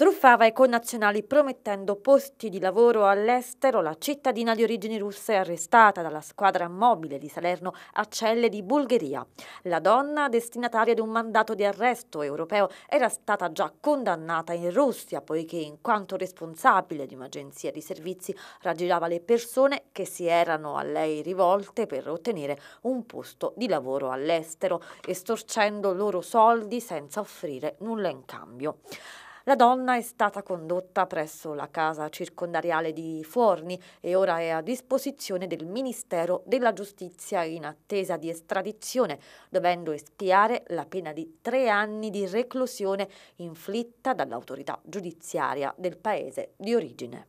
truffava i connazionali promettendo posti di lavoro all'estero. La cittadina di origini russe è arrestata dalla squadra mobile di Salerno a Celle di Bulgaria. La donna, destinataria di un mandato di arresto europeo, era stata già condannata in Russia poiché in quanto responsabile di un'agenzia di servizi raggirava le persone che si erano a lei rivolte per ottenere un posto di lavoro all'estero, estorcendo loro soldi senza offrire nulla in cambio. La donna è stata condotta presso la casa circondariale di Forni e ora è a disposizione del Ministero della Giustizia in attesa di estradizione, dovendo espiare la pena di tre anni di reclusione inflitta dall'autorità giudiziaria del paese di origine.